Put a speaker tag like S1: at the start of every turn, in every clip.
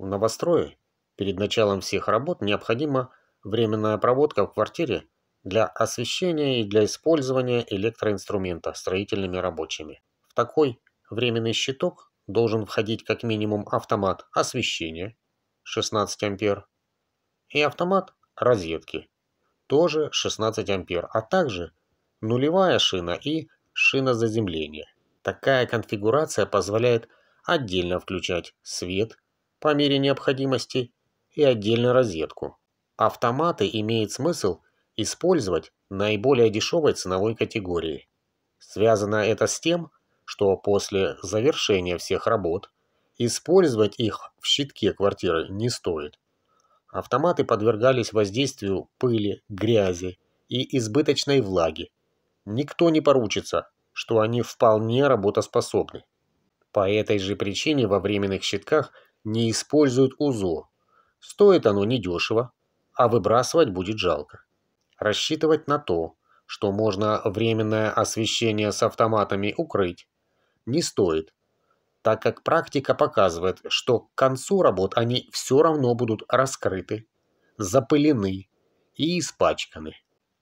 S1: В новострое перед началом всех работ необходима временная проводка в квартире для освещения и для использования электроинструмента строительными рабочими. В такой временный щиток должен входить как минимум автомат освещения 16 ампер и автомат розетки тоже 16 ампер, а также нулевая шина и шина заземления. Такая конфигурация позволяет отдельно включать свет по мере необходимости и отдельно розетку. Автоматы имеет смысл использовать наиболее дешевой ценовой категории. Связано это с тем, что после завершения всех работ использовать их в щитке квартиры не стоит. Автоматы подвергались воздействию пыли, грязи и избыточной влаги. Никто не поручится, что они вполне работоспособны. По этой же причине во временных щитках – не используют УЗО. Стоит оно недешево, а выбрасывать будет жалко. Рассчитывать на то, что можно временное освещение с автоматами укрыть, не стоит, так как практика показывает, что к концу работ они все равно будут раскрыты, запылены и испачканы.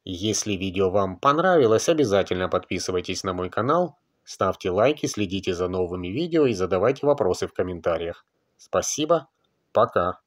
S1: Если видео вам понравилось, обязательно подписывайтесь на мой канал, ставьте лайки, следите за новыми видео и задавайте вопросы в комментариях. Спасибо. Пока.